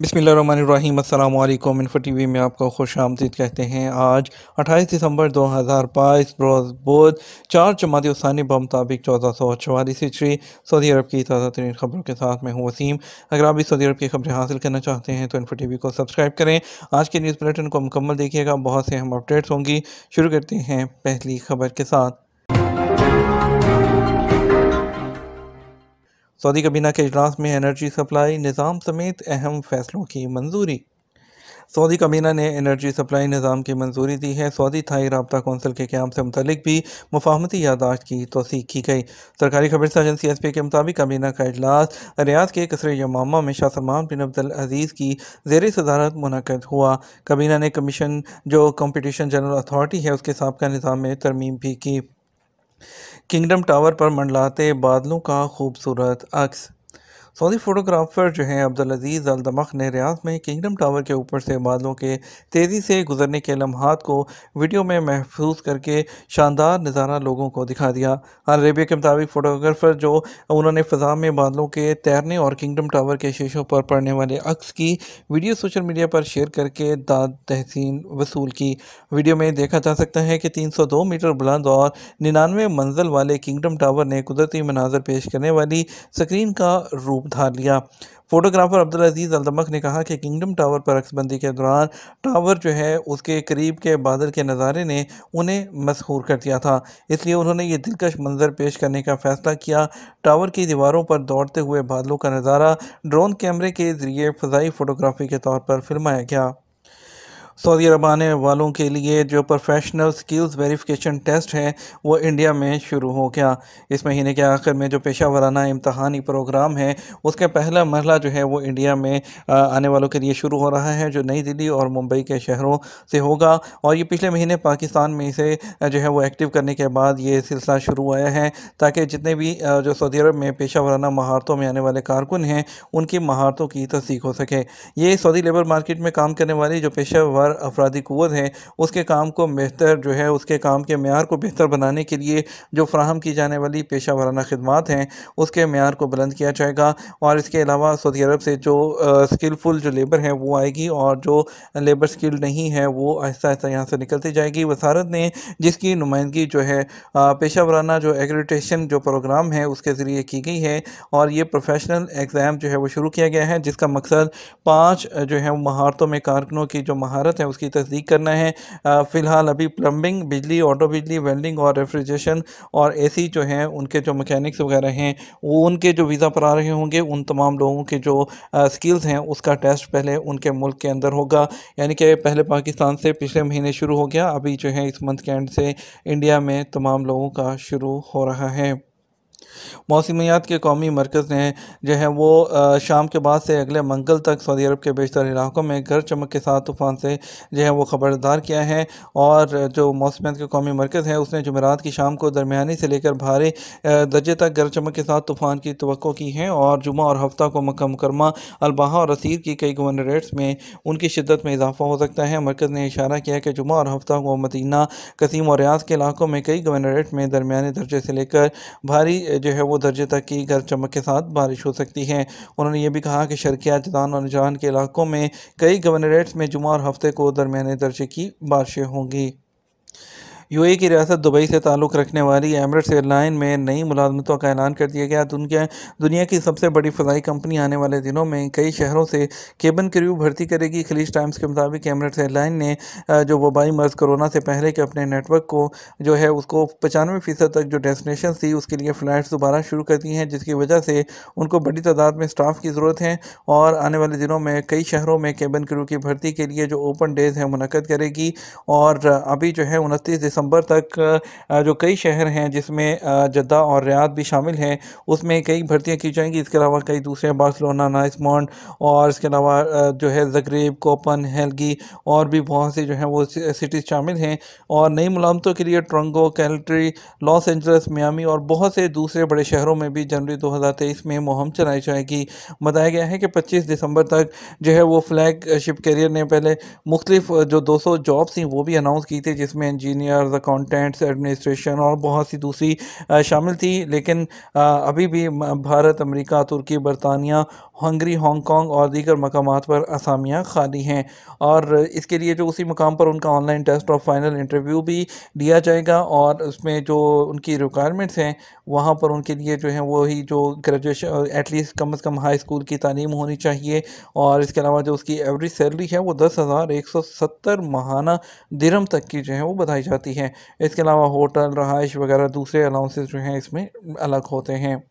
बिसमीम अल्लाम info TV we में आपका खुश आमदीद कहते हैं आज अट्ठाईस दिसंबर दो हज़ार बाईस रोज़ बुध चार जमात उसानी मुताबिक चौदह सौ चवालीस हिचरी सऊदी अरब की ताज़ा तरीन खबरों के साथ मैं हूँ वसीम अगर आप भी सऊदी अरब की खबरें हासिल करना चाहते हैं तो इन्फो टी वी को सब्सक्राइब करें आज के न्यूज़ बुलेटिन को मुकम्मल देखिएगा बहुत से अहम अपडेट्स होंगी शुरू करते हैं पहली खबर के साथ सऊदी कबीना के अजलास में एनर्जी सप्लाई निज़ाम समेत अहम फैसलों की मंजूरी सऊदी कबीना ने एनर्जी सप्लाई निज़ाम की मंजूरी दी है सऊदी थाई रबता कौंसल के क्याम से मुतलिक भी मुफाहमती यादाश्त की तोसीक की गई सरकारी खबर एजेंसी एस पी के मुताबिक कबीना का अजलास रियाज के कसर यमामा में शाह सलमान बिन अब्दुल अजीज़ की जेर सदारत मुनद हुआ कबीना ने कमीशन जो कम्पटिशन जनरल अथॉरटी है उसके सबका निज़ाम में तरमीम भी की किंगडम टावर पर मंडलाते बादलों का खूबसूरत अक्स सऊदी फोटोग्राफर जो हैं अब्दुलज़ीज़ अलदमख ने रियाज में किंगडम टावर के ऊपर से बादलों के तेज़ी से गुजरने के लम्हात को वीडियो में महफूज करके शानदार नज़ारा लोगों को दिखा दिया अरेबिया के मुताबिक फ़ोटोग्राफ़र जो उन्होंने फ़जा में बादलों के तैरने और किंगडम टावर के शीशों पर पड़ने वाले अक्स की वीडियो सोशल मीडिया पर शेयर करके दाद तहसीन वसूल की वीडियो में देखा जा सकता है कि तीन सौ दो मीटर बुलंद और निन्यानवे मंजिल वाले किंगडम टावर ने कुदरती मनाजर पेश करने वाली स्क्रीन का रूप रूप धार लिया फोटोग्राफर अब्दुल अजीज़ अलदमक ने कहा कि किंगडम टावर पर रक्सबंदी के दौरान टावर जो है उसके करीब के बादल के नज़ारे ने उन्हें मशहूर कर दिया था इसलिए उन्होंने ये दिलकश मंजर पेश करने का फ़ैसला किया टावर की दीवारों पर दौड़ते हुए बादलों का नज़ारा ड्रोन कैमरे के ज़रिए फ़जाई फ़ोटोग्राफी के तौर पर फिल्माया गया सऊदी अरब आने वालों के लिए जो प्रोफेशनल स्किल्स वेरिफिकेशन टेस्ट है वो इंडिया में शुरू हो गया इस महीने के आखिर में जो पेशा वराना इम्तहानी प्रोग्राम है उसका पहला मरला जो है वो इंडिया में आने वालों के लिए शुरू हो रहा है जो नई दिल्ली और मुंबई के शहरों से होगा और ये पिछले महीने पाकिस्तान में इसे जो है वो एक्टिव करने के बाद ये सिलसिला शुरू आया है ताकि जितने भी जो सऊदी अरब में पेशा वराना महारतों में आने वाले कारकुन हैं उनकी महारतों की तस्दीक हो सके ये सऊदी लेबर मार्केट में काम करने वाली जो पेशा वार अफराधी क़वत हैं उसके काम को बेहतर जो है उसके काम के मैार को बेहतर बनाने के लिए जो फ्राहम की जाने वाली पेशा वाराना खदमात हैं उसके मैार को बुलंद किया जाएगा और इसके अलावा सऊदी अरब से जो स्किलफुल जो लेबर है वो आएगी और जो लेबर स्किल नहीं है वो आहिस्ता आहिस्ता यहाँ से निकलती जाएगी वसारत ने जिसकी नुमाइंदगी जो है पेशा वाराना जो एग्रीटेशन जो प्रोग्राम है उसके ज़रिए की गई है और ये प्रोफेशनल एग्ज़ाम जो है वो शुरू किया गया है जिसका मकसद पाँच जो है महारतों में कारकनों की जो महारत ज़रूरत है उसकी तस्दीक करना है फ़िलहाल अभी प्लम्बिंग बिजली ऑटो बिजली वेल्डिंग और रेफ्रिजरेशन और सी जो हैं उनके जो मकैनिक्स वगैरह हैं वो उनके जो वीज़ा पर आ रहे होंगे उन तमाम लोगों के जो स्किल्स हैं उसका टेस्ट पहले उनके मुल्क के अंदर होगा यानी कि पहले पाकिस्तान से पिछले महीने शुरू हो गया अभी जो है इस मंथ के एंड से इंडिया में तमाम लोगों का शुरू हो रहा है मौसमियात के कौमी मरकज़ ने जो है वो शाम के बाद से अगले मंगल तक सऊदी अरब के बेशतर इलाकों में घर चमक के साथ तूफ़ान से जो है वो खबरदार किया है और जो मौसमियात के कौमी मरकज़ है उसने जमेरात की शाम को दरमिया से लेकर भारी दर्जे तक घर चमक के साथ तूफ़ान की तो की है और जुमा और हफ्ता को मक्का मुकरमा अलबाह और रसीद की कई गवर्नरेट्स में उनकी शिदत में इजाफा हो सकता है मरकज़ ने इशारा किया कि जुमा और हफ्ता को मदीना कसीम और रियाज के इलाकों में कई गवर्नरेट में दरमिया दर्जे से लेकर भारी जो है वो दर्जे तक की गर्ज चमक के साथ बारिश हो सकती है उन्होंने ये भी कहा कि शर्किया जदान और निजान के इलाकों में कई गवर्नरेट्स में जुमा और हफ्ते को दरमियाने दर्जे की बारिशें होंगी यूएई की रियासत दुबई से ताल्लुक़ रखने वाली एमरेट्स एयरलाइन में नई मुलाजमतों का ऐलान कर दिया गया दुनिया तो दुनिया की सबसे बड़ी फ़जाई कंपनी आने वाले दिनों में कई शहरों से केबन क्रू भर्ती करेगी खलीज टाइम्स के मुताबिक एमरेट्स एयरलाइन ने जो वबाई मर्ज़ कोरोना से पहले के अपने नेटवर्क को जो है उसको पचानवे फ़ीसद तक जो डेस्टिनेशन थी उसके लिए फ़्लाइट दोबारा शुरू कर दी हैं जिसकी वजह से उनको बड़ी तादाद में स्टाफ की ज़रूरत है और आने वाले दिनों में कई शहरों में केबन क्रू की भर्ती के लिए जो ओपन डेज़ हैं मुनद करेगी और अभी जो है उनतीस दिसंबर तक जो कई शहर हैं जिसमें जद्दा और रियाद भी शामिल हैं उसमें कई भर्तियाँ की जाएंगी इसके अलावा कई दूसरे बार्सलोना नाइसमॉन्ड और इसके अलावा जो है जगरेब कोपन हेलगी और भी बहुत सी जो हैं वो सिटीज़ शामिल हैं और नई मुलामतों के लिए ट्रंगो कैलट्री लॉस एंजल्स मियामी और बहुत से दूसरे बड़े शहरों में भी जनवरी तेईस में मुहम चलाई जाएगी बताया गया है कि पच्चीस दिसंबर तक जो है वो फ्लैगशिप कैरियर ने पहले मुख्तलिफ जो दो सौ जॉब्स थी वो भी अनाउंस की थी जिसमें engineer of the contents administration और बहुत सी दूसरी शामिल थी लेकिन अभी भी भारत अमेरिका तुर्की बरतानिया हंगरी हांगकॉन्ग और दीगर मकाम पर असामियाँ खाली हैं और इसके लिए जो उसी मकाम पर उनका ऑनलाइन टेस्ट और फाइनल इंटरव्यू भी दिया जाएगा और उसमें जो उनकी रिक्वायरमेंट्स हैं वहाँ पर उनके लिए जो है वही जो ग्रेजुएशन एटलीस्ट कम अज़ कम हाई स्कूल की तालीम होनी चाहिए और इसके अलावा जो उसकी एवरेज सैलरी है वो दस हज़ार एक सौ सत्तर माहाना दिरम तक की जो है वो बताई जाती है इसके अलावा होटल रहाइश वगैरह दूसरे अलाउंसेस जो हैं इसमें अलग होते हैं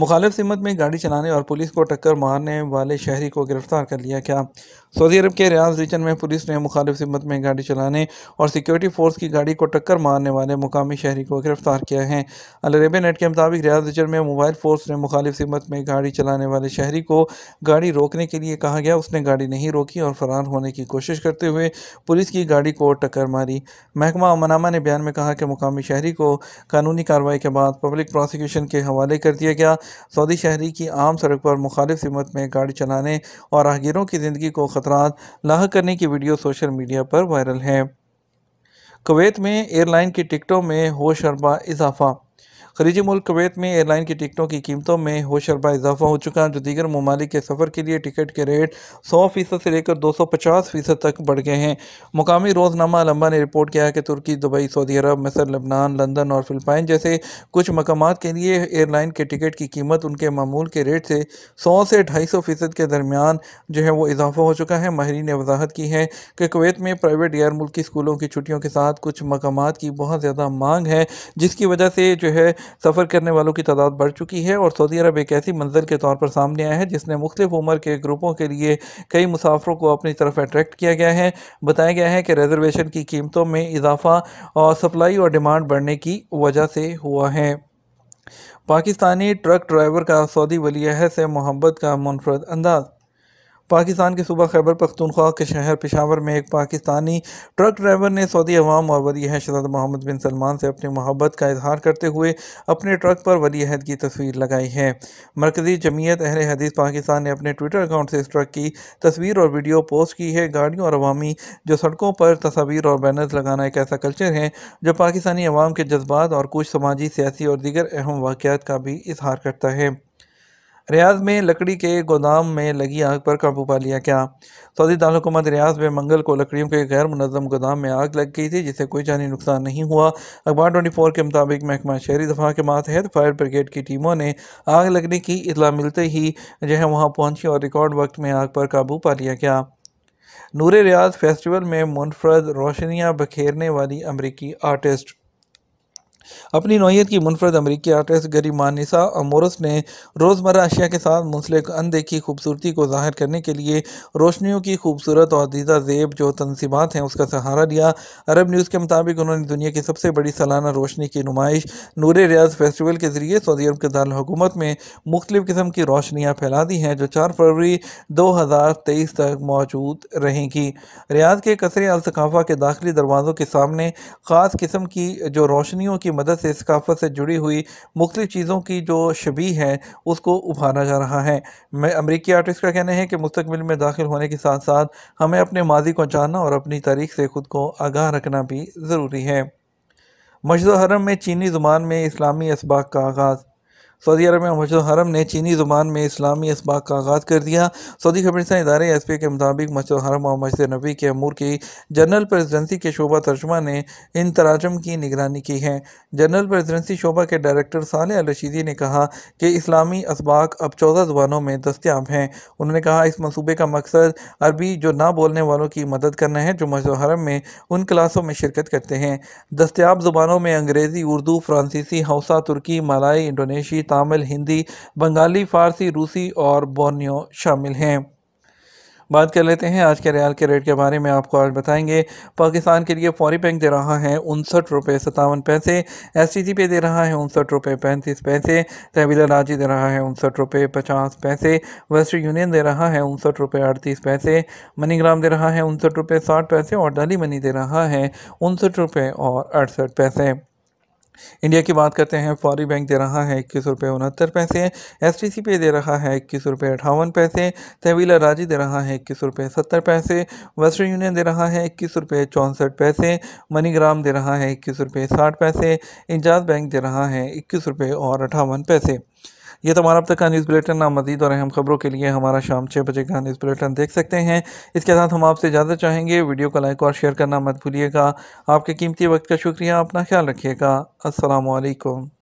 मुखालफ सिमत में गाड़ी चलाने और पुलिस को टक्कर मारने वाले शहरी को गिरफ्तार कर लिया गया सऊदी अरब के रियाज रीजन में पुलिस ने मुखालिफ सिमत में गाड़ी चलाने और सिक्योरिटी फोर्स की गाड़ी को टक्कर मारने वाले मुकामी शहरी को गिरफ्तार किया है अलरेबे नेट के मुताबिक रियाज रीजन में मोबाइल फोर्स ने मुखालिफ सिमत में गाड़ी चलाने वाले शहरी को गाड़ी रोकने के लिए कहा गया उसने गाड़ी नहीं रोकी और फरार होने की कोशिश करते हुए पुलिस की गाड़ी को टक्कर मारी महकमा अमनामा ने बयान में कहा कि मुकामी शहरी को कानूनी कार्रवाई के बाद पब्लिक प्रोसिक्यूशन के हवाले कर दिया गया सऊदी शहरी की आम सड़क पर मुखालिफ सिमत में गाड़ी चलाने और राहगीरों की ज़िंदगी को ख़तरात लाह करने की वीडियो सोशल मीडिया पर वायरल है कुवैत में एयरलाइन की टिकटों में होशरबा इजाफा खरीजी मुल्क कवैत में एयरलाइन की टिकटों की कीमतों में होशरबा इजाफा हो चुका है जो दीगर ममालिक के सफ़र के लिए टिकट के रेट सौ फ़ीसद से लेकर दो सौ पचास फ़ीसद तक बढ़ गए हैं मुकामी रोज़नामा लम्बा ने रिपोर्ट किया है कि तुर्की दुबई सऊदी अरब मिसर लबनान लंदन और फिलपाइन जैसे कुछ मकाम के लिए एयरलाइन के टिकट की कीमत उनके मामूल के रेट से सौ से ढाई सौ फ़ीसद के दरमियान जो है वो इजाफा हो चुका है माहरीन ने वजाहत की है कि कवैत में प्राइवेट गैर मुल्की स्कूलों की छुट्टियों के साथ कुछ मकाम की बहुत ज़्यादा मांग है जिसकी वजह से जो है सफ़र करने वालों की तादाद बढ़ चुकी है और सऊदी अरब एक ऐसी मंजिल के तौर पर सामने आया है जिसने मुख्तफ उम्र के ग्रुपों के लिए कई मुसाफरों को अपनी तरफ अट्रैक्ट किया गया है बताया गया है कि रिजर्वेशन की कीमतों में इजाफा और सप्लाई और डिमांड बढ़ने की वजह से हुआ है पाकिस्तानी ट्रक ड्राइवर का सऊदी वलीहद से मोहब्बत का मुनफरद अंदाज़ पाकिस्तान के सूबा खैबर पख्तूनख्वा के शहर पेशावर में एक पाकिस्तानी ट्रक ड्राइवर ने सऊदी अवाम और वली अहद मोहम्मद बिन सलमान से अपनी मोहब्बत का इजहार करते हुए अपने ट्रक पर वली अहद की तस्वीर लगाई है मरकज़ी जमीयत अहर हदीस पाकिस्तान ने अपने ट्विटर अकाउंट से इस ट्रक की तस्वीर और वीडियो पोस्ट की है गाड़ियों और अवामी जो सड़कों पर तस्वीर और बैनर्स लगाना एक ऐसा कल्चर है जो पाकिस्तानी अवाम के जज्बात और कुछ समाजी सियासी और दीगर अहम वाक़ात का भी इजहार करता है रियाज में लकड़ी के गोदाम में लगी आग पर काबू पा लिया क्या सऊदी दारकूमत रियाज में मंगल को लकड़ियों के गैर मुनम गोदाम में आग लग गई थी जिससे कोई जानी नुकसान नहीं हुआ अखबार ट्वेंटी फोर के मुताबिक महकमा शहरी दफा के मातहत फायर ब्रिगेड की टीमों ने आग लगने की इतला मिलते ही जो है वहाँ पहुँची और रिकॉर्ड वक्त में आग पर काबू पा लिया गया नूर रियाज फेस्टिवल में मुनफरद रोशनियाँ बखेरने वाली अमरीकी आर्टिस्ट अपनी नोयत की मुनफरद अमरीकी आर्टिस्ट गरीमानिसा अमोरस ने रोज़मर्रा अशिया के साथ मुंसलिक अनदेखी खूबसूरती को ज़ाहिर करने के लिए रोशनियों की खूबसूरत और दीदा जेब जो तनसीबात हैं उसका सहारा लिया अरब न्यूज़ के मुताबिक उन्होंने दुनिया की सबसे बड़ी सालाना रोशनी की नुमाइश नूर रियाज फेस्टिवल के ज़रिए सऊदी अरब के दारकूमत में मुख्तु किस्म की रोशनियाँ फैला दी हैं जो चार फरवरी दो हज़ार तेईस तक मौजूद रहेंगी रियाज के कसरे अलसकाफ़ा के दाखिली दरवाज़ों के सामने ख़ास किस्म की जो रोशनियों की मदद से सकाफत से जुड़ी हुई मुख्तु चीज़ों की जो शबी है उसको उभारा जा रहा है मैं अमरीकी आर्टिस्ट का कहना है कि मुस्तबिल में दाखिल होने के साथ साथ हमें अपने माजी को जानना और अपनी तारीख से ख़ुद को आगाह रखना भी ज़रूरी है मशद हरम में चीनी ज़ुबान में इस्लामी इसबाक का आगाज़ सऊदी अरब में मशद हरम ने चीनी ज़ुबान में इस्लामी इसबाक का आगाज़ कर दिया सऊदी खबरस्तान इदारे एस पी ए के मुताबिक मशद हरम और मस्जिद नबी के अमूर की जनरल प्रेजिडेंसी के शोबा तर्जमा ने इन तराजम की निगरानी की है जनरल प्रेजिडेंसी शोबा के डायरेक्टर साल अलरशीदी ने कहा कि इस्लामी इसबाक अब चौदह ज़ुबानों में दस्तियाब हैं उन्होंने कहा इस मनसूबे का मकसद अरबी जो ना बोलने वालों की मदद करना है जो मशद हरम में उन क्लासों में शिरकत करते हैं दस्तियाब ज़ुबानों में अंग्रेज़ी उर्दू फ्रांसीसी हौसा तुर्की मलाई इंडोनेशी तमिल हिंदी बंगाली फ़ारसी रूसी और बोर्नियो शामिल हैं बात कर लेते हैं आज के रियाल के रेट के बारे में आपको आज बताएंगे पाकिस्तान के लिए फौरी बैंक दे रहा है उनसठ रुपये सतावन पैसे एस टी जी पे दे रहा है उनसठ रुपये पैंतीस पैसे तहवीला राजी दे रहा है उनसठ रुपये पचास पैसे वेस्ट यूनियन दे रहा है उनसठ रुपये अड़तीस पैसे मनीग्राम दे रहा है उनसठ रुपये साठ पैसे और डाली मनी दे रहा है उनसठ रुपये और अड़सठ पैसे इंडिया की बात करते हैं फौरी बैंक दे रहा है इक्कीस रुपये उनहत्तर पैसे एस टी सी पे दे रहा है इक्कीस रुपये अठावन पैसे तहवीला राजी दे रहा है इक्कीस रुपये सत्तर पैसे वेस्टर्न यूनियन दे रहा है इक्कीस रुपये चौंसठ पैसे मनीग्राम दे रहा है इक्कीस रुपये साठ पैसे इंजाज बैंक दे रहा है इक्कीस रुपये और अठावन पैसे ये तमाम तो अब तक का न्यूज़ बुलेटिन ना मजीद और अहम खबरों के लिए हमारा शाम छः बजे का न्यूज़ बुलेटिन देख सकते हैं इसके साथ हम आपसे इजाज़त चाहेंगे वीडियो को लाइक और शेयर करना मत भूलिएगा आपके कीमती वक्त का शुक्रिया अपना ख्याल रखिएगा असलकम